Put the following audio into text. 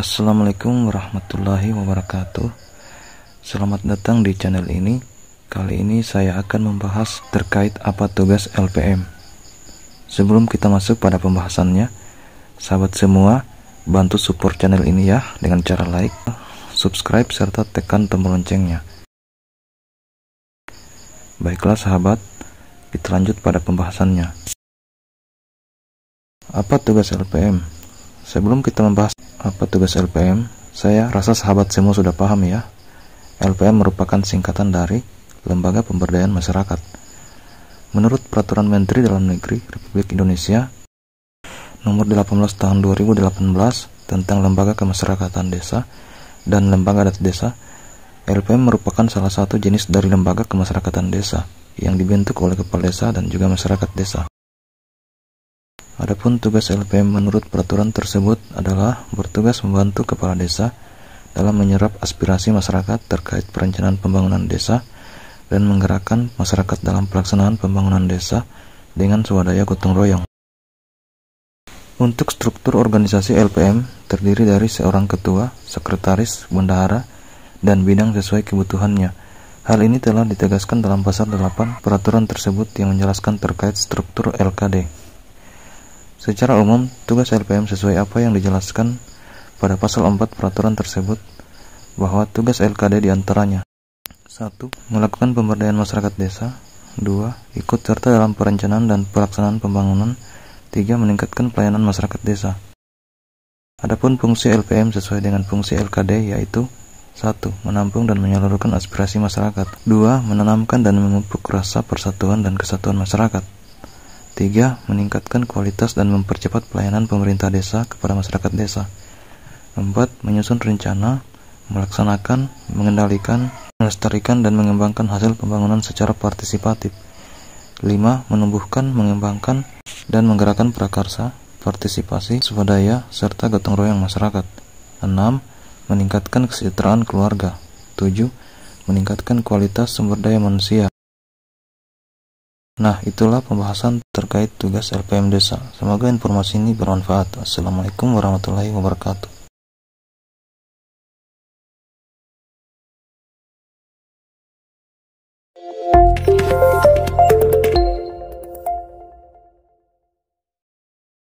Assalamualaikum warahmatullahi wabarakatuh Selamat datang di channel ini Kali ini saya akan membahas terkait apa tugas LPM Sebelum kita masuk pada pembahasannya Sahabat semua, bantu support channel ini ya Dengan cara like, subscribe, serta tekan tombol loncengnya Baiklah sahabat, kita lanjut pada pembahasannya Apa tugas LPM? Sebelum kita membahas apa tugas LPM, saya rasa sahabat semua sudah paham ya. LPM merupakan singkatan dari Lembaga Pemberdayaan Masyarakat. Menurut Peraturan Menteri Dalam Negeri Republik Indonesia Nomor 18 Tahun 2018 tentang Lembaga Kemasyarakatan Desa dan Lembaga Adat Desa, LPM merupakan salah satu jenis dari lembaga kemasyarakatan desa yang dibentuk oleh kepala desa dan juga masyarakat desa. Adapun tugas LPM menurut peraturan tersebut adalah bertugas membantu kepala desa dalam menyerap aspirasi masyarakat terkait perencanaan pembangunan desa dan menggerakkan masyarakat dalam pelaksanaan pembangunan desa dengan swadaya gotong royong. Untuk struktur organisasi LPM terdiri dari seorang ketua, sekretaris, bendahara, dan bidang sesuai kebutuhannya. Hal ini telah ditegaskan dalam pasal 8 peraturan tersebut yang menjelaskan terkait struktur LKD. Secara umum, tugas LPM sesuai apa yang dijelaskan pada pasal 4 peraturan tersebut bahwa tugas LKD diantaranya 1. Melakukan pemberdayaan masyarakat desa 2. Ikut serta dalam perencanaan dan pelaksanaan pembangunan 3. Meningkatkan pelayanan masyarakat desa Adapun fungsi LPM sesuai dengan fungsi LKD yaitu 1. Menampung dan menyalurkan aspirasi masyarakat 2. Menanamkan dan memupuk rasa persatuan dan kesatuan masyarakat Tiga, meningkatkan kualitas dan mempercepat pelayanan pemerintah desa kepada masyarakat desa. Empat, menyusun rencana, melaksanakan, mengendalikan, melestarikan dan mengembangkan hasil pembangunan secara partisipatif. lima Menumbuhkan, mengembangkan, dan menggerakkan prakarsa, partisipasi, swadaya, serta gotong royong masyarakat. enam Meningkatkan kesejahteraan keluarga. tujuh Meningkatkan kualitas sumber daya manusia. Nah, itulah pembahasan terkait tugas LPM desa. Semoga informasi ini bermanfaat. Assalamualaikum warahmatullahi wabarakatuh.